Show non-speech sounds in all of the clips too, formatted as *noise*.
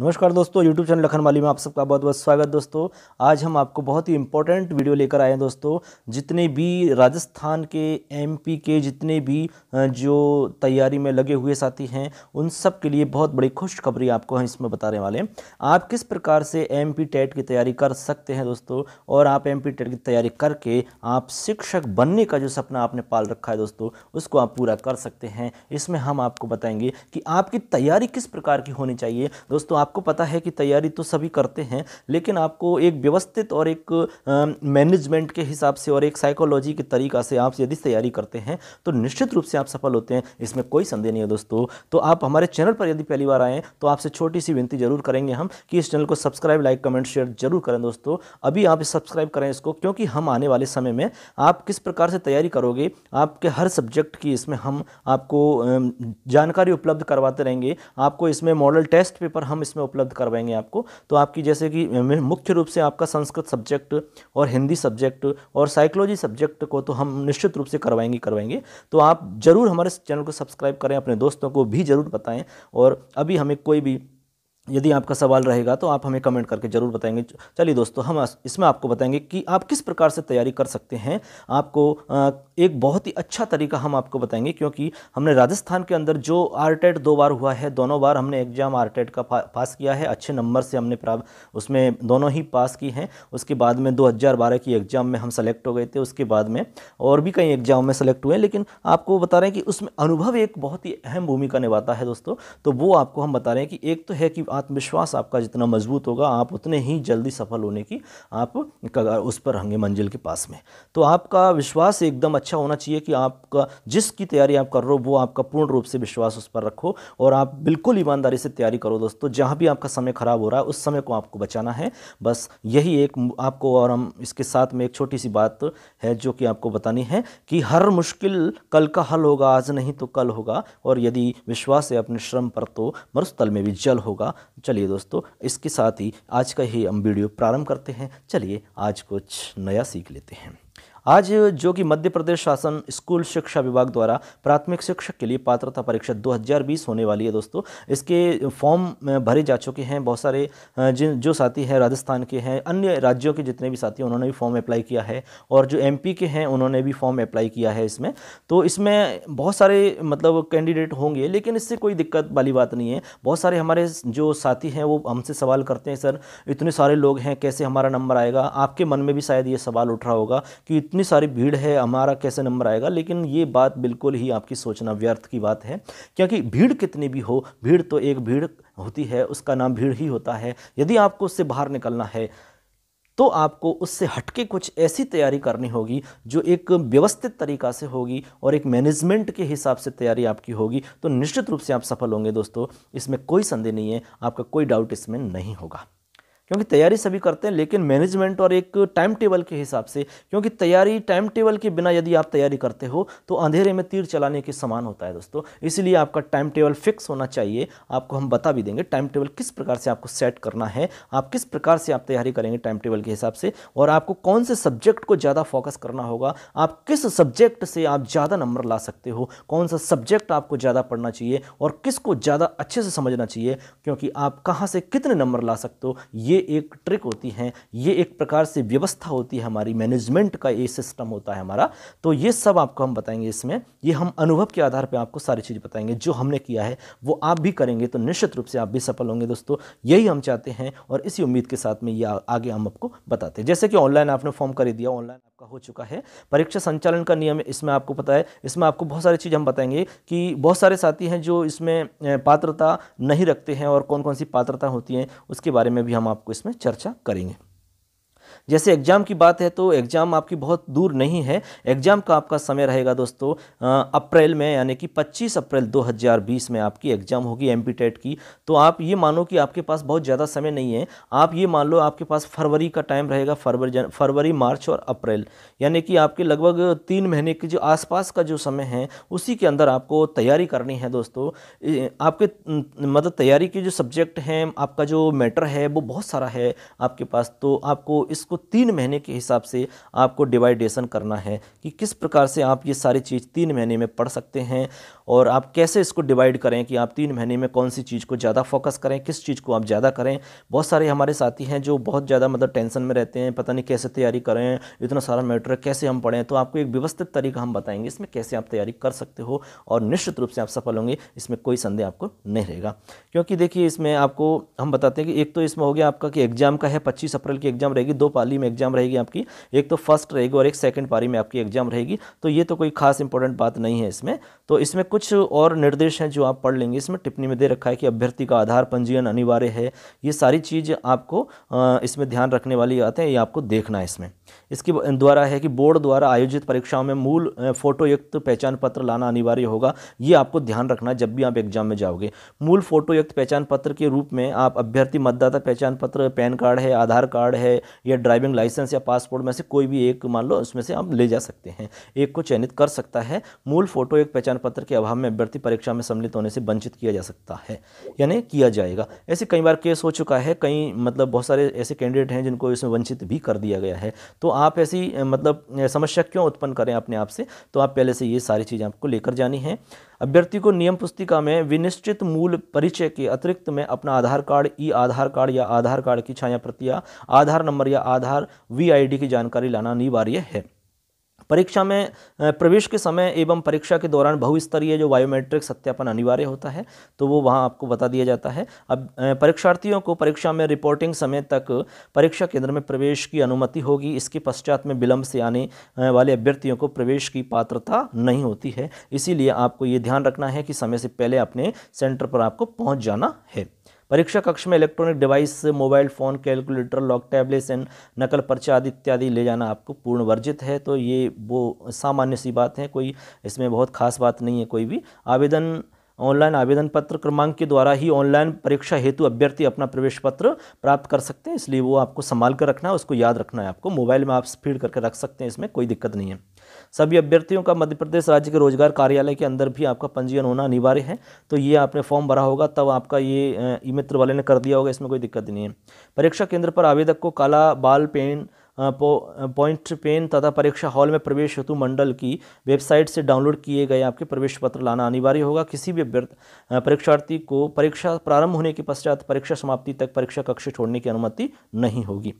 नमस्कार दोस्तों YouTube channel Lakhan माली में आप सबका बहुत बहुत स्वागत दोस्तों आज हम आपको बहुत ही इंपॉर्टेंट वीडियो लेकर आए हैं दोस्तों जितने भी राजस्थान के एमपी के जितने भी जो तैयारी में लगे हुए साथी हैं उन सब के लिए बहुत बड़ी खुशखबरी आपको हम इसमें बताने वाले हैं आप किस प्रकार से एम टेट की तैयारी कर सकते हैं दोस्तों और आप एम टेट की तैयारी करके आप शिक्षक बनने का जो सपना आपने पाल रखा है दोस्तों उसको आप पूरा कर सकते हैं इसमें हम आपको बताएंगे कि आपकी तैयारी किस प्रकार की होनी चाहिए दोस्तों आप आपको पता है कि तैयारी तो सभी करते हैं लेकिन आपको एक व्यवस्थित और एक मैनेजमेंट के हिसाब से और एक साइकोलॉजी के तरीका से आप यदि तैयारी करते हैं तो निश्चित रूप से आप सफल होते हैं इसमें कोई संदेह नहीं है दोस्तों तो आप हमारे चैनल पर यदि पहली बार आएँ तो आपसे छोटी सी विनती जरूर करेंगे हम कि इस चैनल को सब्सक्राइब लाइक कमेंट शेयर जरूर करें दोस्तों अभी आप सब्सक्राइब करें इसको क्योंकि हम आने वाले समय में आप किस प्रकार से तैयारी करोगे आपके हर सब्जेक्ट की इसमें हम आपको जानकारी उपलब्ध करवाते रहेंगे आपको इसमें मॉडल टेस्ट पेपर हम इसमें इसमें उपलब्ध करवाएंगे आपको तो आपकी जैसे कि मुख्य रूप से आपका संस्कृत सब्जेक्ट और हिंदी सब्जेक्ट और साइकोलॉजी सब्जेक्ट को तो हम निश्चित रूप से करवाएंगे करवाएंगे तो आप ज़रूर हमारे चैनल को सब्सक्राइब करें अपने दोस्तों को भी ज़रूर बताएँ और अभी हमें कोई भी यदि आपका सवाल रहेगा तो आप हमें कमेंट करके ज़रूर बताएंगे चलिए दोस्तों हम इसमें आपको बताएंगे कि आप किस प्रकार से तैयारी कर सकते हैं आपको एक बहुत ही अच्छा तरीका हम आपको बताएंगे क्योंकि हमने राजस्थान के अंदर जो आर दो बार हुआ है दोनों बार हमने एग्ज़ाम आर टेट का पास किया है अच्छे नंबर से हमने प्राप्त उसमें दोनों ही पास की हैं उसके बाद में दो की एग्ज़ाम में हम सेलेक्ट हो गए थे उसके बाद में और भी कई एग्ज़ाम में सेलेक्ट हुए लेकिन आपको बता रहे हैं कि उसमें अनुभव एक बहुत ही अहम भूमिका निभाता है दोस्तों तो वो आपको हम बता रहे हैं कि एक तो है कि आत्मविश्वास आपका जितना मजबूत होगा आप उतने ही जल्दी सफल होने की आप उस पर रहेंगे मंजिल के पास में तो आपका विश्वास एकदम अच्छा होना चाहिए कि आपका जिसकी तैयारी आप कर रहे हो वो आपका पूर्ण रूप से विश्वास उस पर रखो और आप बिल्कुल ईमानदारी से तैयारी करो दोस्तों जहाँ भी आपका समय ख़राब हो रहा है उस समय को आपको बचाना है बस यही एक आपको और हम इसके साथ में एक छोटी सी बात है जो कि आपको बतानी है कि हर मुश्किल कल का हल होगा आज नहीं तो कल होगा और यदि विश्वास है अपने श्रम पर तो मरुस्थल में भी जल होगा चलिए दोस्तों इसके साथ ही आज का ही हम वीडियो प्रारंभ करते हैं चलिए आज कुछ नया सीख लेते हैं आज जो कि मध्य प्रदेश शासन स्कूल शिक्षा विभाग द्वारा प्राथमिक शिक्षक के लिए पात्रता परीक्षा 2020 होने वाली है दोस्तों इसके फॉर्म भरे जा चुके हैं बहुत सारे जिन जो साथी हैं राजस्थान के हैं अन्य राज्यों के जितने भी साथी उन्होंने भी फॉर्म अप्लाई किया है और जो एम के हैं उन्होंने भी फॉर्म अप्लाई किया है इसमें तो इसमें बहुत सारे मतलब कैंडिडेट होंगे लेकिन इससे कोई दिक्कत वाली बात नहीं है बहुत सारे हमारे जो साथी हैं वो हमसे सवाल करते हैं सर इतने सारे लोग हैं कैसे हमारा नंबर आएगा आपके मन में भी शायद ये सवाल उठ रहा होगा कि इतने इतनी सारी भीड़ है हमारा कैसे नंबर आएगा लेकिन ये बात बिल्कुल ही आपकी सोचना व्यर्थ की बात है क्योंकि भीड़ कितनी भी हो भीड़ तो एक भीड़ होती है उसका नाम भीड़ ही होता है यदि आपको उससे बाहर निकलना है तो आपको उससे हटके कुछ ऐसी तैयारी करनी होगी जो एक व्यवस्थित तरीका से होगी और एक मैनेजमेंट के हिसाब से तैयारी आपकी होगी तो निश्चित रूप से आप सफल होंगे दोस्तों इसमें कोई संदेह नहीं है आपका कोई डाउट इसमें नहीं होगा क्योंकि तैयारी सभी करते हैं लेकिन मैनेजमेंट और एक टाइम टेबल के हिसाब से क्योंकि तैयारी टाइम टेबल के बिना यदि आप तैयारी करते हो तो अंधेरे में तीर चलाने के समान होता है दोस्तों इसलिए आपका टाइम टेबल फिक्स होना चाहिए आपको हम बता भी देंगे टाइम टेबल किस प्रकार से आपको सेट करना है आप किस प्रकार से आप तैयारी करेंगे टाइम टेबल के हिसाब से और आपको कौन से सब्जेक्ट को ज़्यादा फोकस करना होगा आप किस सब्जेक्ट से आप ज़्यादा नंबर ला सकते हो कौन सा सब्जेक्ट आपको ज़्यादा पढ़ना चाहिए और किसको ज़्यादा अच्छे से समझना चाहिए क्योंकि आप कहाँ से कितने नंबर ला सकते हो ये एक ट्रिक होती हैं ये एक प्रकार से व्यवस्था होती है हमारी मैनेजमेंट का ये सिस्टम होता है हमारा तो ये सब आपको हम बताएंगे इसमें ये हम अनुभव के आधार पर आपको सारी चीज़ बताएंगे जो हमने किया है वो आप भी करेंगे तो निश्चित रूप से आप भी सफल होंगे दोस्तों यही हम चाहते हैं और इसी उम्मीद के साथ में ये आगे हम आपको बताते हैं जैसे कि ऑनलाइन आपने फॉर्म कर दिया ऑनलाइन आपका हो चुका है परीक्षा संचालन का नियम इसमें आपको पता है इसमें आपको बहुत सारी चीज़ हम बताएंगे कि बहुत सारे साथी हैं जो इसमें पात्रता नहीं रखते हैं और कौन कौन सी पात्रता होती हैं उसके बारे में भी हम आपको इसमें चर्चा करेंगे जैसे एग्ज़ाम की बात है तो एग्ज़ाम आपकी बहुत दूर नहीं है एग्ज़ाम का आपका समय रहेगा दोस्तों अप्रैल में यानी कि 25 अप्रैल 2020 में आपकी एग्ज़ाम होगी एम की तो आप ये मानो कि आपके पास बहुत ज़्यादा समय नहीं है आप ये मान लो आपके पास फरवरी का टाइम रहेगा फरवरी फरवरी मार्च और अप्रैल यानी कि आपके लगभग तीन महीने के जो आसपास का जो समय है उसी के अंदर आपको तैयारी करनी है दोस्तों आपके मतलब तैयारी के जो सब्जेक्ट हैं आपका जो मैटर है वो बहुत सारा है आपके पास तो आपको इसको तीन महीने के हिसाब से आपको डिवाइडेशन करना है कि किस प्रकार से आप ये सारी चीज़ तीन महीने में पढ़ सकते हैं और आप कैसे इसको डिवाइड करें कि आप तीन महीने में कौन सी चीज़ को ज़्यादा फोकस करें किस चीज़ को आप ज़्यादा करें बहुत सारे हमारे साथी हैं जो बहुत ज़्यादा मतलब टेंशन में रहते हैं पता नहीं कैसे तैयारी करें इतना सारा मैटर कैसे हम पढ़ें तो आपको एक व्यवस्थित तरीका हम बताएंगे इसमें कैसे आप तैयारी कर सकते हो और निश्चित रूप से आप सफल होंगे इसमें कोई संदेह आपको नहीं रहेगा क्योंकि देखिए इसमें आपको हम बताते हैं कि एक तो इसमें हो गया आपका कि एग्जाम का है पच्चीस अप्रैल की एग्जाम रहेगी दो पाली में एग्जाम रहेगी आपकी एक तो फर्स्ट रहेगी और एक सेकेंड पारी में आपकी एग्जाम रहेगी तो ये तो कोई खास इंपॉर्टेंट बात नहीं है इसमें तो इसमें कुछ और निर्देश हैं जो आप पढ़ लेंगे इसमें टिप्पणी में दे रखा है कि अभ्यर्थी का आधार पंजीयन अनिवार्य है ये सारी चीज़ आपको इसमें ध्यान रखने वाली आते हैं ये आपको देखना है इसमें इसके द्वारा है कि बोर्ड द्वारा आयोजित परीक्षाओं में मूल फोटोयुक्त पहचान पत्र लाना अनिवार्य होगा ये आपको ध्यान रखना जब भी आप एग्जाम में जाओगे मूल फोटोयुक्त पहचान पत्र के रूप में आप अभ्यर्थी मतदाता पहचान पत्र पैन कार्ड है आधार कार्ड है या ड्राइविंग लाइसेंस या पासपोर्ट में से कोई भी एक मान लो उसमें से आप ले जा सकते हैं एक को चयनित कर सकता है मूल फोटो पहचान पत्र के अभाव में अभ्यर्थी परीक्षा में सम्मिलित होने से वंचित किया जा सकता है यानी किया जाएगा ऐसे कई बार केस हो चुका है कई मतलब बहुत सारे ऐसे कैंडिडेट हैं जिनको इसमें वंचित भी कर दिया गया है तो आप ऐसी मतलब समस्या क्यों उत्पन्न करें अपने आप से तो आप पहले से ये सारी चीज़ें आपको लेकर जानी है अभ्यर्थी को नियम पुस्तिका में विनिश्चित मूल परिचय के अतिरिक्त में अपना आधार कार्ड ई आधार कार्ड या आधार कार्ड की छाया प्रतिया आधार नंबर या आधार वी की जानकारी लाना अनिवार्य है परीक्षा में प्रवेश के समय एवं परीक्षा के दौरान बहुस्तरीय जो बायोमेट्रिक सत्यापन अनिवार्य होता है तो वो वहाँ आपको बता दिया जाता है अब परीक्षार्थियों को परीक्षा में रिपोर्टिंग समय तक परीक्षा केंद्र में प्रवेश की अनुमति होगी इसके पश्चात में विलंब से आने वाले अभ्यर्थियों को प्रवेश की पात्रता नहीं होती है इसीलिए आपको ये ध्यान रखना है कि समय से पहले अपने सेंटर पर आपको पहुँच जाना है परीक्षा कक्ष में electronic device mobile phone calculator lock tablets and नकल पर्चा आदि इत्यादि ले जाना आपको पूर्ण वर्जित है तो ये वो सामान्य सी बात है कोई इसमें बहुत खास बात नहीं है कोई भी आवेदन ऑनलाइन आवेदन पत्र क्रमांक के द्वारा ही ऑनलाइन परीक्षा हेतु अभ्यर्थी अपना प्रवेश पत्र प्राप्त कर सकते हैं इसलिए वो आपको संभाल कर रखना है उसको याद रखना है आपको मोबाइल में आप फीड करके रख सकते हैं इसमें कोई दिक्कत नहीं है सभी अभ्यर्थियों का मध्य प्रदेश राज्य के रोजगार कार्यालय के अंदर भी आपका पंजीयन होना अनिवार्य है तो ये आपने फॉर्म भरा होगा तब आपका ये ई मित्र वाले ने कर दिया होगा इसमें कोई दिक्कत नहीं है परीक्षा केंद्र पर आवेदक को काला बाल पेन पॉइंट पेन तथा परीक्षा हॉल में प्रवेश हेतु मंडल की वेबसाइट से डाउनलोड किए गए आपके प्रवेश पत्र लाना अनिवार्य होगा किसी भी अभ्यर्थ परीक्षार्थी को परीक्षा प्रारंभ होने के पश्चात परीक्षा समाप्ति तक परीक्षा कक्ष छोड़ने की अनुमति नहीं होगी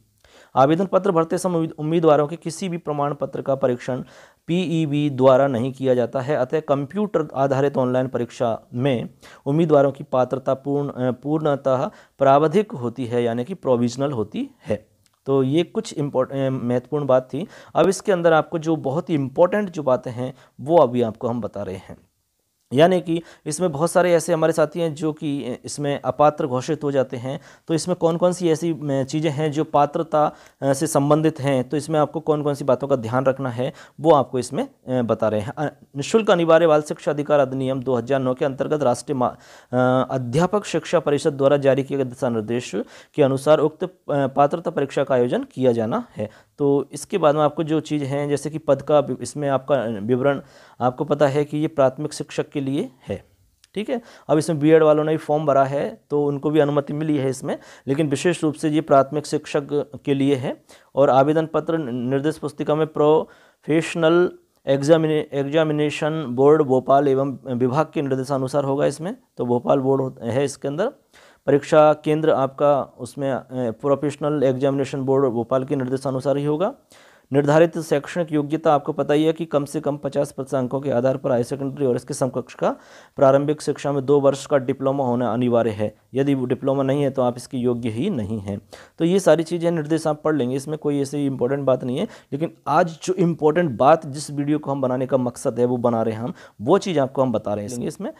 आवेदन पत्र भरते समय उम्मीदवारों के किसी भी प्रमाण पत्र का परीक्षण पीईबी द्वारा नहीं किया जाता है अतः कंप्यूटर आधारित ऑनलाइन परीक्षा में उम्मीदवारों की पात्रता पूर्ण पूर्णतः प्रावधिक होती है यानी कि प्रोविजनल होती है तो ये कुछ इम्पोर्ट महत्वपूर्ण बात थी अब इसके अंदर आपको जो बहुत ही इम्पोर्टेंट जो बातें हैं वो अभी आपको हम बता रहे हैं यानी कि इसमें बहुत सारे ऐसे हमारे साथी हैं जो कि इसमें अपात्र घोषित हो जाते हैं तो इसमें कौन कौन सी ऐसी चीज़ें हैं जो पात्रता से संबंधित हैं तो इसमें आपको कौन कौन सी बातों का ध्यान रखना है वो आपको इसमें बता रहे हैं निःशुल्क अनिवार्य बाल शिक्षा अधिकार अधिनियम 2009 के अंतर्गत राष्ट्रीय अध्यापक शिक्षा परिषद द्वारा जारी किए गए दिशा निर्देश के अनुसार उक्त पात्रता परीक्षा का आयोजन किया जाना है तो इसके बाद में आपको जो चीज़ हैं जैसे कि पद का इसमें आपका विवरण आपको पता है कि ये प्राथमिक शिक्षक के लिए है ठीक है अब इसमें बीएड वालों ने भी फॉर्म भरा है तो उनको भी अनुमति मिली है इसमें लेकिन विशेष रूप से ये प्राथमिक शिक्षक के लिए है और आवेदन पत्र निर्देश पुस्तिका में professional examine examination board Bhopal एवं विभाग के निर्देशानुसार होगा इसमें तो भोपाल बोर्ड है इसके अंदर परीक्षा केंद्र आपका उसमें प्रोफेशनल एग्जामिनेशन बोर्ड भोपाल के निर्देशानुसार ही होगा निर्धारित शैक्षणिक योग्यता आपको पता ही है कि कम से कम पचास प्रतिशत अंकों के आधार पर हायर सेकेंडरी और इसके समकक्ष का प्रारंभिक शिक्षा में दो वर्ष का डिप्लोमा होना अनिवार्य है यदि डिप्लोमा नहीं है तो आप इसकी योग्य ही नहीं हैं तो ये सारी चीज़ें निर्देश आप पढ़ लेंगे इसमें कोई ऐसी इंपॉर्टेंट बात नहीं है लेकिन आज जो इम्पोर्टेंट बात जिस वीडियो को हम बनाने का मकसद है वो बना रहे हैं हम वो चीज़ आपको हम बता रहे हैं इसमें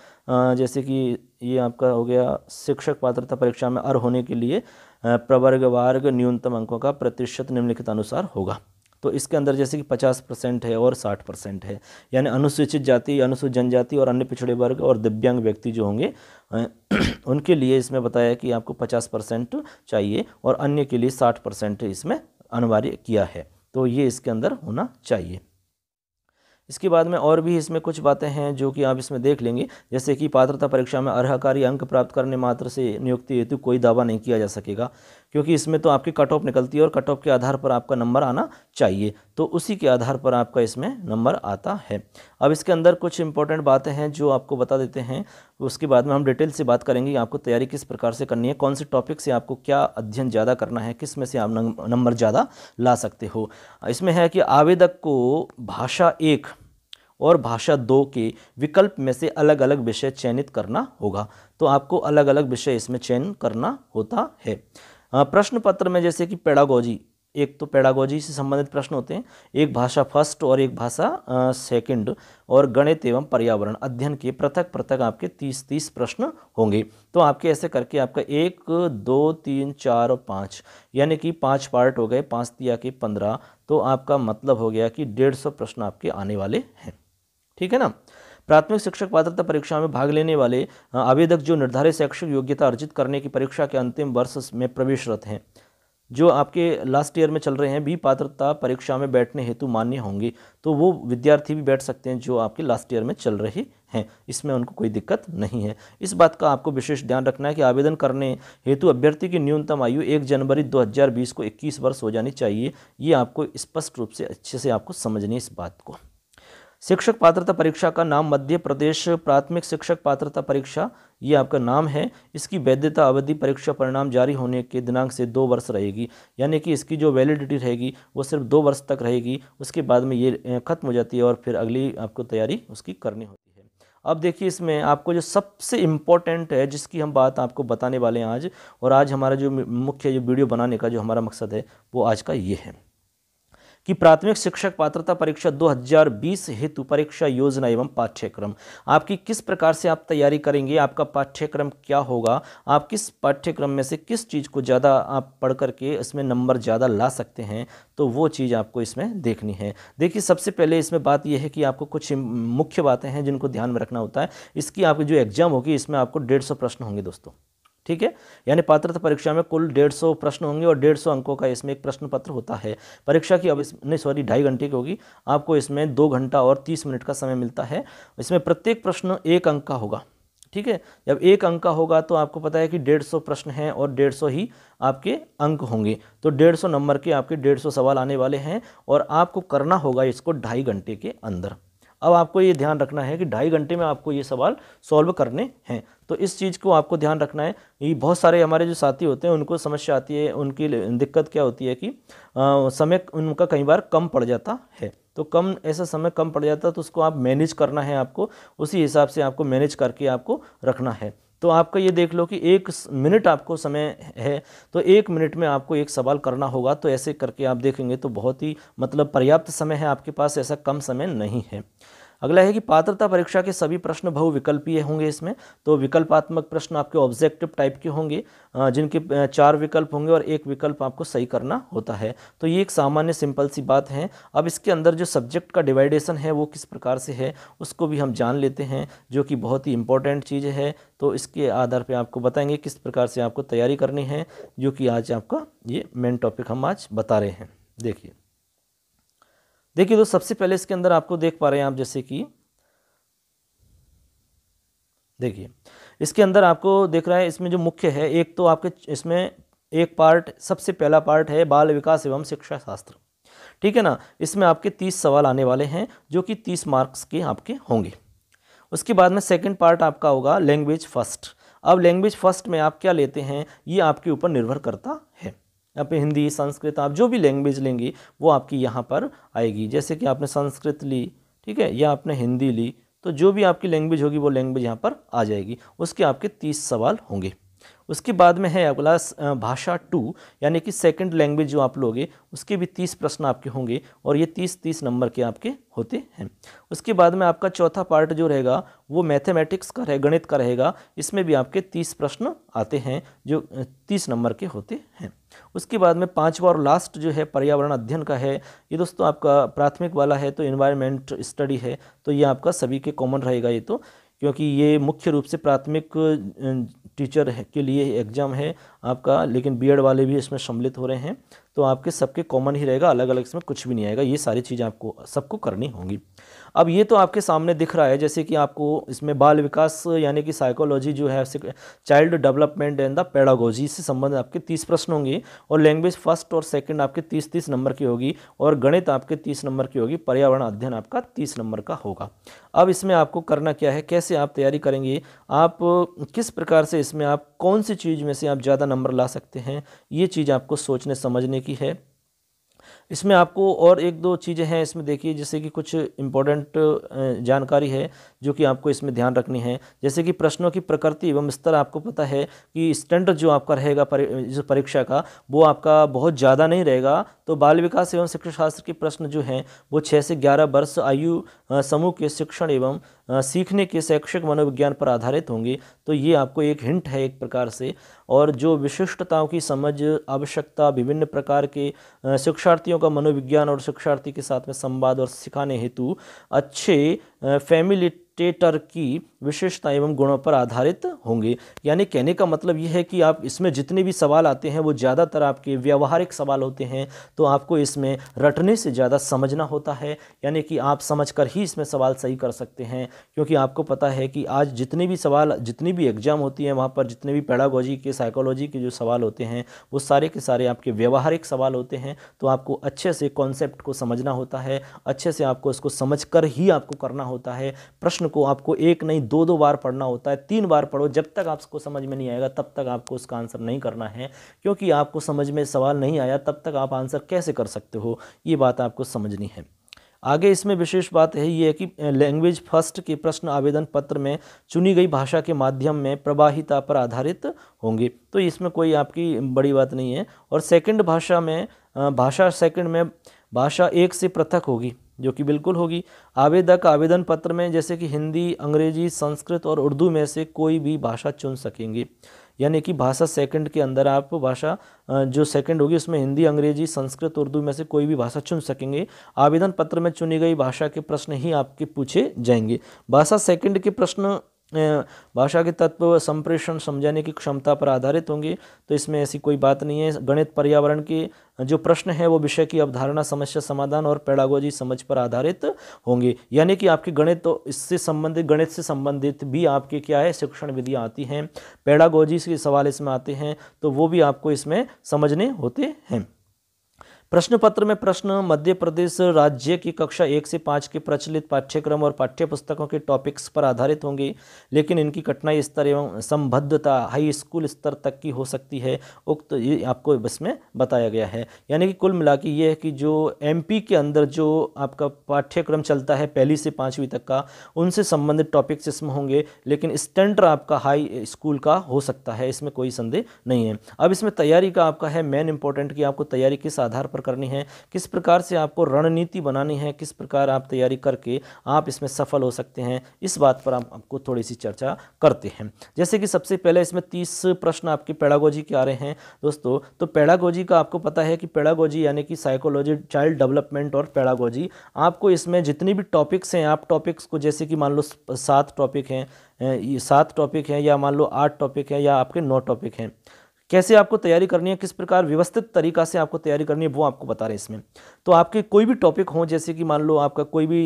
जैसे कि ये आपका हो गया शिक्षक पात्रता परीक्षा में अर होने के लिए प्रवर्ग वर्ग न्यूनतम अंकों का प्रतिशत निम्नलिखित अनुसार होगा तो इसके अंदर जैसे कि पचास परसेंट है और साठ परसेंट है यानी अनुसूचित जाति अनुसूचित जनजाति और अन्य पिछड़े वर्ग और दिव्यांग व्यक्ति जो होंगे *clears throat* उनके लिए इसमें बताया कि आपको पचास परसेंट चाहिए और अन्य के लिए साठ परसेंट इसमें अनिवार्य किया है तो ये इसके अंदर होना चाहिए इसके बाद में और भी इसमें कुछ बातें हैं जो कि आप इसमें देख लेंगे जैसे कि पात्रता परीक्षा में अर्हकारी अंक प्राप्त करने मात्र से नियुक्ति हेतु कोई दावा नहीं किया जा सकेगा क्योंकि इसमें तो आपकी कट ऑफ निकलती है और कट ऑफ के आधार पर आपका नंबर आना चाहिए तो उसी के आधार पर आपका इसमें नंबर आता है अब इसके अंदर कुछ इंपॉर्टेंट बातें हैं जो आपको बता देते हैं उसके बाद में हम डिटेल से बात करेंगे आपको तैयारी किस प्रकार से करनी है कौन से टॉपिक से आपको क्या अध्ययन ज़्यादा करना है किस में से आप नंबर ज़्यादा ला सकते हो इसमें है कि आवेदक को भाषा एक और भाषा दो के विकल्प में से अलग अलग विषय चयनित करना होगा तो आपको अलग अलग विषय इसमें चयन करना होता है प्रश्न पत्र में जैसे कि पेडागोजी एक तो पेडागोजी से संबंधित प्रश्न होते हैं एक भाषा फर्स्ट और एक भाषा सेकंड और गणित एवं पर्यावरण अध्ययन के पृथक पृथक आपके तीस तीस प्रश्न होंगे तो आपके ऐसे करके आपका एक दो तीन चार और पाँच यानी कि पाँच पार्ट हो गए पाँच दिया के पंद्रह तो आपका मतलब हो गया कि डेढ़ सौ प्रश्न आपके आने वाले हैं ठीक है ना प्राथमिक शिक्षक पात्रता परीक्षा में भाग लेने वाले आवेदक जो निर्धारित शैक्षिक योग्यता अर्जित करने की परीक्षा के अंतिम वर्ष में प्रवेशरत हैं जो आपके लास्ट ईयर में चल रहे हैं भी पात्रता परीक्षा में बैठने हेतु मान्य होंगे तो वो विद्यार्थी भी बैठ सकते हैं जो आपके लास्ट ईयर में चल रहे हैं इसमें उनको कोई दिक्कत नहीं है इस बात का आपको विशेष ध्यान रखना है कि आवेदन करने हेतु अभ्यर्थी की न्यूनतम आयु एक जनवरी 2020 को 21 वर्ष हो जानी चाहिए ये आपको स्पष्ट रूप से अच्छे से आपको समझनी इस बात को शिक्षक पात्रता परीक्षा का नाम मध्य प्रदेश प्राथमिक शिक्षक पात्रता परीक्षा ये आपका नाम है इसकी वैधता अवधि परीक्षा परिणाम जारी होने के दिनांक से दो वर्ष रहेगी यानी कि इसकी जो वैलिडिटी रहेगी वो सिर्फ दो वर्ष तक रहेगी उसके बाद में ये खत्म हो जाती है और फिर अगली आपको तैयारी उसकी करनी होती है अब देखिए इसमें आपको जो सबसे इम्पोर्टेंट है जिसकी हम बात आपको बताने वाले हैं आज और आज हमारा जो मुख्य जो वीडियो बनाने का जो हमारा मकसद है वो आज का ये है कि प्राथमिक शिक्षक पात्रता परीक्षा 2020 हेतु परीक्षा योजना एवं पाठ्यक्रम आपकी किस प्रकार से आप तैयारी करेंगे आपका पाठ्यक्रम क्या होगा आप किस पाठ्यक्रम में से किस चीज़ को ज़्यादा आप पढ़ करके इसमें नंबर ज़्यादा ला सकते हैं तो वो चीज़ आपको इसमें देखनी है देखिए सबसे पहले इसमें बात यह है कि आपको कुछ मुख्य बातें हैं जिनको ध्यान में रखना होता है इसकी आपकी जो एग्ज़ाम होगी इसमें आपको डेढ़ प्रश्न होंगे दोस्तों ठीक है यानी पात्रता परीक्षा में कुल डेढ़ सौ प्रश्न होंगे और डेढ़ सौ अंकों का इसमें एक प्रश्न पत्र होता है परीक्षा की अब नहीं सॉरी ढाई घंटे की होगी आपको इसमें दो घंटा और तीस मिनट का समय मिलता है इसमें प्रत्येक प्रश्न एक अंक का होगा ठीक है जब एक अंक का होगा तो आपको पता है कि डेढ़ सौ प्रश्न हैं और डेढ़ सौ ही आपके अंक होंगे तो डेढ़ सौ नंबर के आपके डेढ़ सौ सवाल आने वाले हैं और आपको करना होगा इसको ढाई घंटे के अंदर अब आपको ये ध्यान रखना है कि ढाई घंटे में आपको ये सवाल सॉल्व करने हैं तो इस चीज़ को आपको ध्यान रखना है ये बहुत सारे हमारे जो साथी होते हैं उनको समस्या आती है उनकी दिक्कत क्या होती है कि आ, समय उनका कई बार कम पड़ जाता है तो कम ऐसा समय कम पड़ जाता है तो उसको आप मैनेज करना है आपको उसी हिसाब से आपको मैनेज करके आपको रखना है तो आपका ये देख लो कि एक मिनट आपको समय है तो एक मिनट में आपको एक सवाल करना होगा तो ऐसे करके आप देखेंगे तो बहुत ही मतलब पर्याप्त समय है आपके पास ऐसा कम समय नहीं है अगला है कि पात्रता परीक्षा के सभी प्रश्न बहुविकल्पीय होंगे इसमें तो विकल्पात्मक प्रश्न आपके ऑब्जेक्टिव टाइप के होंगे जिनके चार विकल्प होंगे और एक विकल्प आपको सही करना होता है तो ये एक सामान्य सिंपल सी बात है अब इसके अंदर जो सब्जेक्ट का डिवाइडेशन है वो किस प्रकार से है उसको भी हम जान लेते हैं जो कि बहुत ही इंपॉर्टेंट चीज़ है तो इसके आधार पर आपको बताएंगे किस प्रकार से आपको तैयारी करनी है जो कि आज आपका ये मेन टॉपिक हम आज बता रहे हैं देखिए देखिए दोस्त सबसे पहले इसके अंदर आपको देख पा रहे हैं आप जैसे कि देखिए इसके अंदर आपको देख रहा है इसमें जो मुख्य है एक तो आपके इसमें एक पार्ट सबसे पहला पार्ट है बाल विकास एवं शिक्षा शास्त्र ठीक है ना इसमें आपके तीस सवाल आने वाले हैं जो कि तीस मार्क्स के आपके होंगे उसके बाद में सेकेंड पार्ट आपका होगा लैंग्वेज फर्स्ट अब लैंग्वेज फर्स्ट में आप क्या लेते हैं ये आपके ऊपर निर्भर करता है यहाँ पे हिंदी संस्कृत आप जो भी लैंग्वेज लेंगी वो आपकी यहाँ पर आएगी जैसे कि आपने संस्कृत ली ठीक है या आपने हिंदी ली तो जो भी आपकी लैंग्वेज होगी वो लैंग्वेज यहाँ पर आ जाएगी उसके आपके तीस सवाल होंगे उसके बाद में है अगला भाषा टू यानी कि सेकंड लैंग्वेज जो आप लोगे उसके भी तीस प्रश्न आपके होंगे और ये तीस तीस नंबर के आपके होते हैं उसके बाद में आपका चौथा पार्ट जो रहेगा वो मैथमेटिक्स का रहे गणित का रहेगा इसमें भी आपके तीस प्रश्न आते हैं जो तीस नंबर के होते हैं उसके बाद में पांचवा और लास्ट जो है पर्यावरण अध्ययन का है ये दोस्तों आपका प्राथमिक वाला है तो इन्वायरमेंट स्टडी है तो ये आपका सभी के कॉमन रहेगा ये तो क्योंकि ये मुख्य रूप से प्राथमिक टीचर के लिए एग्ज़ाम है आपका लेकिन बीएड वाले भी इसमें सम्मिलित हो रहे हैं तो आपके सबके कॉमन ही रहेगा अलग अलग इसमें कुछ भी नहीं आएगा ये सारी चीज़ें आपको सबको करनी होंगी अब ये तो आपके सामने दिख रहा है जैसे कि आपको इसमें बाल विकास यानी कि साइकोलॉजी जो है child development and the pedagogy से संबंध आपके तीस प्रश्न होंगे और लैंग्वेज फर्स्ट और सेकेंड आपके तीस तीस नंबर की होगी और गणित आपके तीस नंबर की होगी पर्यावरण अध्ययन आपका तीस नंबर का होगा अब इसमें आपको करना क्या है कैसे आप तैयारी करेंगे आप किस प्रकार से इसमें आप कौन सी चीज़ में से आप ज़्यादा नंबर ला सकते हैं ये चीज़ आपको सोचने समझने की है इसमें आपको और एक दो चीज़ें हैं इसमें देखिए जैसे कि कुछ इम्पोर्टेंट जानकारी है जो कि आपको इसमें ध्यान रखनी है जैसे कि प्रश्नों की प्रकृति एवं स्तर आपको पता है कि स्टैंडर्ड जो आपका रहेगा परीक्षा का वो आपका बहुत ज़्यादा नहीं रहेगा तो बाल विकास एवं शिक्षा शास्त्र के प्रश्न जो हैं वो छः से ग्यारह वर्ष आयु समूह के शिक्षण एवं सीखने के शैक्षिक मनोविज्ञान पर आधारित होंगे तो ये आपको एक हिंट है एक प्रकार से और जो विशिष्टताओं की समझ आवश्यकता विभिन्न प्रकार के शिक्षार्थियों का मनोविज्ञान और शिक्षार्थी के साथ में संवाद और सिखाने हेतु अच्छे फैमिली स्टेटर की विशेषता एवं गुणों पर आधारित होंगे यानी कहने का मतलब यह है कि आप इसमें जितने भी सवाल आते हैं वो ज़्यादातर आपके व्यावहारिक सवाल होते हैं तो आपको इसमें रटने से ज़्यादा समझना होता है यानी कि आप समझ कर ही इसमें सवाल सही कर सकते हैं क्योंकि आपको पता है कि आज जितने भी सवाल जितनी भी एग्ज़ाम होती है वहाँ पर जितने भी पैडागोजी के साइकोलॉजी के जो सवाल होते हैं वो सारे के सारे आपके व्यावहारिक सवाल होते हैं तो आपको अच्छे से कॉन्सेप्ट को समझना होता है अच्छे से आपको इसको समझ कर ही आपको करना होता है प्रश्न को आपको एक नहीं दो दो बार पढ़ना होता है तीन बार पढ़ो जब तक आपको समझ में नहीं आएगा तब तक आपको उसका आंसर नहीं करना है क्योंकि आपको समझ में सवाल नहीं आया तब तक आप आंसर कैसे कर सकते हो ये बात आपको समझनी है आगे इसमें विशेष बात है ये है कि लैंग्वेज फर्स्ट के प्रश्न आवेदन पत्र में चुनी गई भाषा के माध्यम में प्रवाहिता पर आधारित होंगे तो इसमें कोई आपकी बड़ी बात नहीं है और सेकंड भाषा में भाषा सेकंड में भाषा एक से पृथक होगी जो कि बिल्कुल होगी आवेदक आवेदन पत्र में जैसे कि हिंदी अंग्रेजी संस्कृत और उर्दू में से कोई भी भाषा चुन सकेंगे यानी कि भाषा सेकंड के अंदर आप भाषा जो सेकंड होगी उसमें हिंदी अंग्रेजी संस्कृत उर्दू में से कोई भी भाषा चुन सकेंगे आवेदन पत्र में चुनी गई भाषा के प्रश्न ही आपके पूछे जाएंगे भाषा सेकंड के प्रश्न भाषा के तत्व संप्रेषण समझाने की क्षमता पर आधारित होंगे तो इसमें ऐसी कोई बात नहीं है गणित पर्यावरण के जो प्रश्न है वो विषय की अवधारणा समस्या समाधान और पेडागोजी समझ पर आधारित होंगे यानी कि आपके गणित तो इससे संबंधित गणित से संबंधित भी आपके क्या है शिक्षण विधियाँ आती हैं पेडागोजी के सवाल इसमें आते हैं तो वो भी आपको इसमें समझने होते हैं प्रश्न पत्र में प्रश्न मध्य प्रदेश राज्य की कक्षा एक से पाँच के प्रचलित पाठ्यक्रम और पाठ्य पुस्तकों के टॉपिक्स पर आधारित होंगे लेकिन इनकी कठिनाई स्तर एवं संबद्धता हाई स्कूल स्तर तक की हो सकती है उक्त ये आपको इसमें बताया गया है यानी कि कुल मिला के ये है कि जो एम के अंदर जो आपका पाठ्यक्रम चलता है पहली से पाँचवीं तक का उनसे संबंधित टॉपिक्स इसमें होंगे लेकिन स्टैंडर आपका हाई स्कूल का हो सकता है इसमें कोई संदेह नहीं है अब इसमें तैयारी का आपका है मेन इंपॉर्टेंट कि आपको तैयारी किस आधार पर पर करनी है किस प्रकार से आपको रणनीति बनानी है किस प्रकार आप तैयारी करके आप इसमें सफल हो सकते हैं इस बात पर हम आपको थोड़ी सी चर्चा करते हैं जैसे कि सबसे पहले इसमें तीस प्रश्न आपके पेडागोजी के आ रहे हैं दोस्तों तो पेडागोजी का आपको पता है कि पेडागोजी यानी कि साइकोलॉजी चाइल्ड डेवलपमेंट और पेडागोजी आपको इसमें जितनी भी टॉपिक्स हैं आप टॉपिक्स को जैसे कि मान लो सात टॉपिक हैं ये सात टॉपिक हैं या मान लो आठ टॉपिक हैं या आपके नौ टॉपिक हैं कैसे आपको तैयारी करनी है किस प्रकार व्यवस्थित तरीका से आपको तैयारी करनी है वो आपको बता रहे हैं इसमें तो आपके कोई भी टॉपिक हो जैसे कि मान लो आपका कोई भी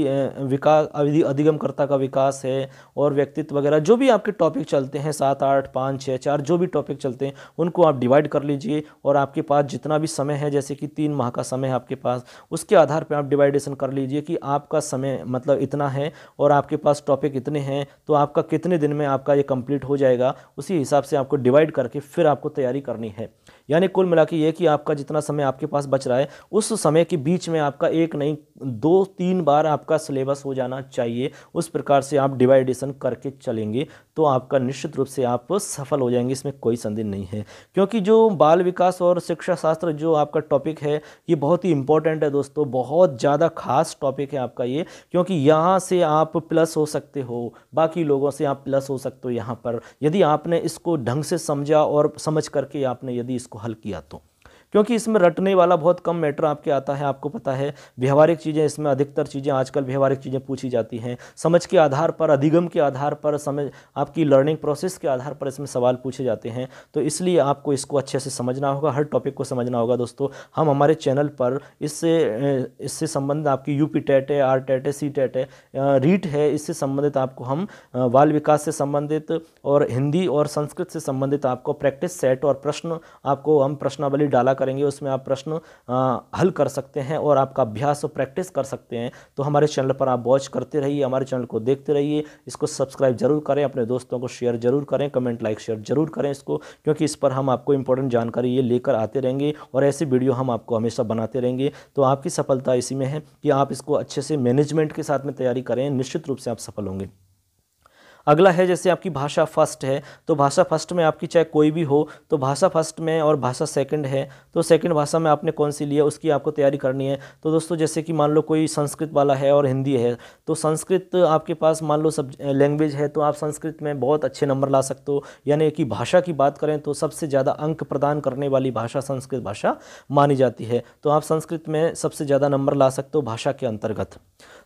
विकास अधिगमकर्ता का विकास है और व्यक्तित्व वगैरह जो भी आपके टॉपिक चलते हैं सात आठ पाँच छः चार जो भी टॉपिक चलते हैं उनको आप डिवाइड कर लीजिए और आपके पास जितना भी समय है जैसे कि तीन माह का समय है आपके पास उसके आधार पर आप डिवाइडेशन कर लीजिए कि आपका समय मतलब इतना है और आपके पास टॉपिक इतने हैं तो आपका कितने दिन में आपका ये कंप्लीट हो जाएगा उसी हिसाब से आपको डिवाइड करके फिर आपको तैयारी तैयारी करनी है यानी कुल मिला के ये कि आपका जितना समय आपके पास बच रहा है उस समय के बीच में आपका एक नहीं दो तीन बार आपका सिलेबस हो जाना चाहिए उस प्रकार से आप डिवाइडेशन करके चलेंगे तो आपका निश्चित रूप से आप सफल हो जाएंगे इसमें कोई संदेह नहीं है क्योंकि जो बाल विकास और शिक्षा शास्त्र जो आपका टॉपिक है ये बहुत ही इंपॉर्टेंट है दोस्तों बहुत ज़्यादा खास टॉपिक है आपका ये क्योंकि यहाँ से आप प्लस हो सकते हो बाकी लोगों से आप प्लस हो सकते हो यहाँ पर यदि आपने इसको ढंग से समझा और समझ करके आपने यदि इसको इसको हल किया तो क्योंकि इसमें रटने वाला बहुत कम मैटर आपके आता है आपको पता है व्यवहारिक चीज़ें इसमें अधिकतर चीज़ें आजकल व्यवहारिक चीज़ें पूछी जाती हैं समझ के आधार पर अधिगम के आधार पर समझ आपकी लर्निंग प्रोसेस के आधार पर इसमें सवाल पूछे जाते हैं तो इसलिए आपको इसको अच्छे से समझना होगा हर टॉपिक को समझना होगा दोस्तों हम हमारे चैनल पर इससे इससे संबंधित आपकी यू पी टेट है आर टेट है सी टेट है रीट है इससे संबंधित आपको हम बाल विकास से संबंधित और हिंदी और संस्कृत से संबंधित आपको प्रैक्टिस सेट और प्रश्न आपको हम प्रश्नावली डाला करेंगे उसमें आप प्रश्न हल कर सकते हैं और आपका अभ्यास और प्रैक्टिस कर सकते हैं तो हमारे चैनल पर आप वॉच करते रहिए हमारे चैनल को देखते रहिए इसको सब्सक्राइब जरूर करें अपने दोस्तों को शेयर जरूर करें कमेंट लाइक शेयर जरूर करें इसको क्योंकि इस पर हम आपको इंपॉर्टेंट जानकारी ये लेकर आते रहेंगे और ऐसे वीडियो हम आपको हमेशा बनाते रहेंगे तो आपकी सफलता इसी में है कि आप इसको अच्छे से मैनेजमेंट के साथ में तैयारी करें निश्चित रूप से आप सफल होंगे अगला है जैसे आपकी भाषा फर्स्ट है तो भाषा फर्स्ट में आपकी चाहे कोई भी हो तो भाषा फर्स्ट में और भाषा सेकंड है तो सेकंड भाषा में आपने कौन सी लिया उसकी आपको तैयारी करनी है तो दोस्तों जैसे कि मान लो कोई संस्कृत वाला है और हिंदी है तो संस्कृत आपके पास मान लो सब लैंग्वेज है तो आप संस्कृत में बहुत अच्छे नंबर ला सकते हो यानी कि भाषा की बात करें तो सबसे ज़्यादा अंक प्रदान करने वाली भाषा संस्कृत भाषा मानी जाती है तो आप संस्कृत में सबसे ज़्यादा नंबर ला सकते हो भाषा के अंतर्गत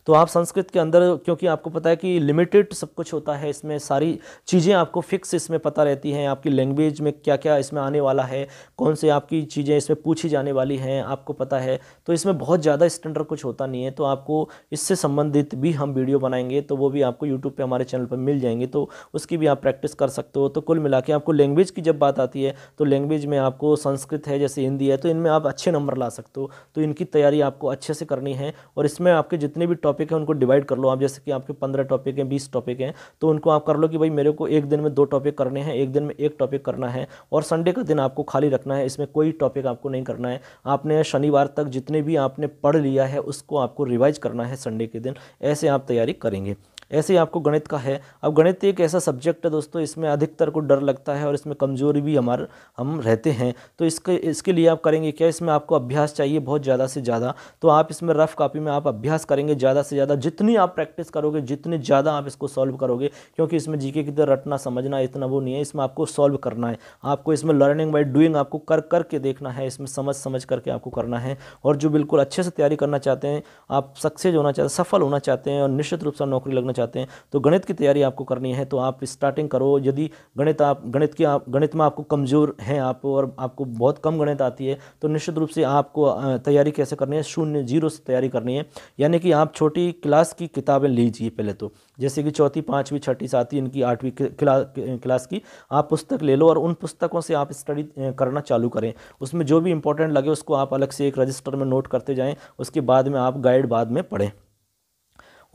तो आप संस्कृत के अंदर क्योंकि आपको पता है कि लिमिटेड सब कुछ होता है इसमें सारी चीज़ें आपको फिक्स इसमें पता रहती हैं आपकी लैंग्वेज में क्या क्या इसमें आने वाला है कौन से आपकी चीज़ें इसमें पूछी जाने वाली हैं आपको पता है तो इसमें बहुत ज़्यादा स्टैंडर्ड कुछ होता नहीं है तो आपको इससे संबंधित भी भी हम वीडियो बनाएंगे तो वो भी आपको यूट्यूब पर हमारे चैनल पर मिल जाएंगे तो उसकी भी आप प्रैक्टिस कर सकते हो तो कुल मिला के आपको लैंग्वेज की जब बात आती है तो लैंग्वेज में आपको संस्कृत है जैसे हिंदी है तो इनमें आप अच्छे नंबर ला सकते हो तो इनकी तैयारी आपको अच्छे से करनी है और इसमें आपके जितने भी टॉपिक हैं उनको डिवाइड कर लो आप जैसे कि आपके पंद्रह टॉपिक हैं बीस टॉपिक हैं तो उनको आप कर लो कि भाई मेरे को एक दिन में दो टॉपिक करने हैं एक दिन में एक टॉपिक करना है और संडे का दिन आपको खाली रखना है इसमें कोई टॉपिक आपको नहीं करना है आपने शनिवार तक जितने भी आपने पढ़ लिया है उसको आपको रिवाइज करना है संडे के दिन ऐसे कैसे आप तैयारी करेंगे ऐसे ही आपको गणित का है अब गणित एक ऐसा सब्जेक्ट है दोस्तों इसमें अधिकतर को डर लगता है और इसमें कमज़ोरी भी हमारे हम रहते हैं तो इसके इसके लिए आप करेंगे क्या इसमें आपको अभ्यास चाहिए बहुत ज़्यादा से ज़्यादा तो आप इसमें रफ़ कापी में आप अभ्यास करेंगे ज़्यादा से ज़्यादा जितनी आप प्रैक्टिस करोगे जितनी ज़्यादा आप इसको सॉल्व करोगे क्योंकि इसमें जी की तरह रटना समझना इतना वो नहीं है इसमें आपको सॉल्व करना है आपको इसमें लर्निंग बाई डूइंग आपको कर करके देखना है इसमें समझ समझ करके आपको करना है और जो बिल्कुल अच्छे से तैयारी करना चाहते हैं आप सक्सेस होना चाहते हैं सफल होना चाहते हैं और निश्चित रूप से नौकरी लगना चाहते हैं तो गणित की तैयारी आपको करनी है तो आप स्टार्टिंग करो यदि गणित आप गणित की आप गणित में आपको कमज़ोर हैं आप और आपको बहुत कम गणित आती है तो निश्चित रूप से आपको तैयारी कैसे करनी है शून्य जीरो से तैयारी करनी है यानी कि आप छोटी क्लास की किताबें लीजिए पहले तो जैसे कि चौथी पाँचवीं छठी सातवीं इनकी आठवीं क्लास की आप पुस्तक ले लो और उन पुस्तकों से आप स्टडी करना चालू करें उसमें जो भी इंपॉर्टेंट लगे उसको आप अलग से एक रजिस्टर में नोट करते जाएँ उसके बाद में आप गाइड बाद में पढ़ें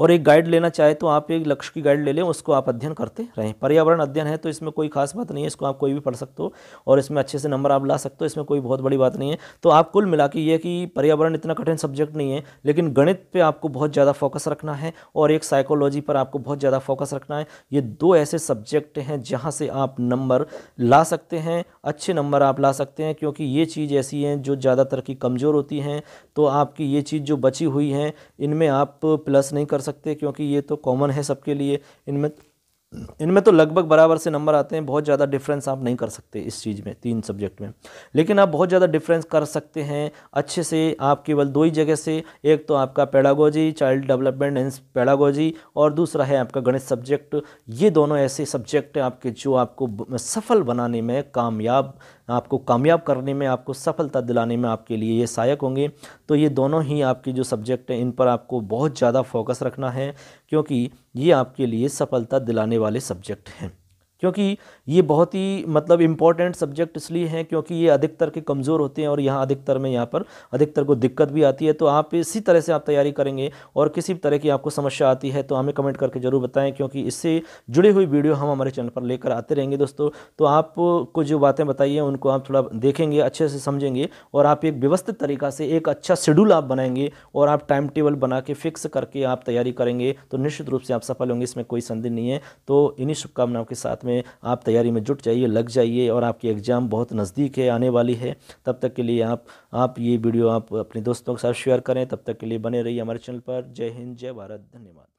और एक गाइड लेना चाहे तो आप एक लक्ष्य की गाइड ले लें उसको आप अध्ययन करते रहें पर्यावरण अध्ययन है तो इसमें कोई खास बात नहीं है इसको आप कोई भी पढ़ सकते हो और इसमें अच्छे से नंबर आप ला सकते हो इसमें कोई बहुत बड़ी बात नहीं है तो आप कुल मिला के ये कि पर्यावरण इतना कठिन सब्जेक्ट नहीं है लेकिन गणित पर आपको बहुत ज़्यादा फोकस रखना है और एक साइकोलॉजी पर आपको बहुत ज़्यादा फोकस रखना है ये दो ऐसे सब्जेक्ट हैं जहाँ से आप नंबर ला सकते हैं अच्छे नंबर आप ला सकते हैं क्योंकि ये चीज़ ऐसी हैं जो ज़्यादातर की कमज़ोर होती हैं तो आपकी ये चीज़ जो बची हुई हैं इनमें आप प्लस नहीं कर सकते सकते क्योंकि ये तो कॉमन है सबके लिए इनमें इनमें तो लगभग बराबर से नंबर आते हैं बहुत ज़्यादा डिफरेंस आप नहीं कर सकते इस चीज़ में तीन सब्जेक्ट में लेकिन आप बहुत ज़्यादा डिफरेंस कर सकते हैं अच्छे से आप केवल दो ही जगह से एक तो आपका pedagogy child development and pedagogy और दूसरा है आपका गणित सब्जेक्ट ये दोनों ऐसे सब्जेक्ट हैं आपके जो आपको सफल बनाने में कामयाब आपको कामयाब करने में आपको सफलता दिलाने में आपके लिए ये सहायक होंगे तो ये दोनों ही आपके जो सब्जेक्ट हैं इन पर आपको बहुत ज़्यादा फोकस रखना है क्योंकि ये आपके लिए सफलता दिलाने वाले सब्जेक्ट हैं क्योंकि ये बहुत ही मतलब इम्पॉर्टेंट सब्जेक्ट इसलिए हैं क्योंकि ये अधिकतर के कमज़ोर होते हैं और यहाँ अधिकतर में यहाँ पर अधिकतर को दिक्कत भी आती है तो आप इसी तरह से आप तैयारी करेंगे और किसी भी तरह की आपको समस्या आती है तो हमें कमेंट करके ज़रूर बताएं क्योंकि इससे जुड़ी हुई वीडियो हम हमारे चैनल पर लेकर आते रहेंगे दोस्तों तो आपको जो बातें बताइए उनको आप थोड़ा देखेंगे अच्छे से समझेंगे और आप एक व्यवस्थित तरीका से एक अच्छा शेड्यूल आप बनाएंगे और आप टाइम टेबल बना के फिक्स करके आप तैयारी करेंगे तो निश्चित रूप से आप सफल होंगे इसमें कोई संदेह नहीं है तो इन्हीं शुभकामनाओं के साथ में में आप तैयारी में जुट जाइए लग जाइए और आपकी एग्ज़ाम बहुत नज़दीक है आने वाली है तब तक के लिए आप आप ये वीडियो आप अपने दोस्तों के साथ शेयर करें तब तक के लिए बने रहिए हमारे चैनल पर जय हिंद जय भारत धन्यवाद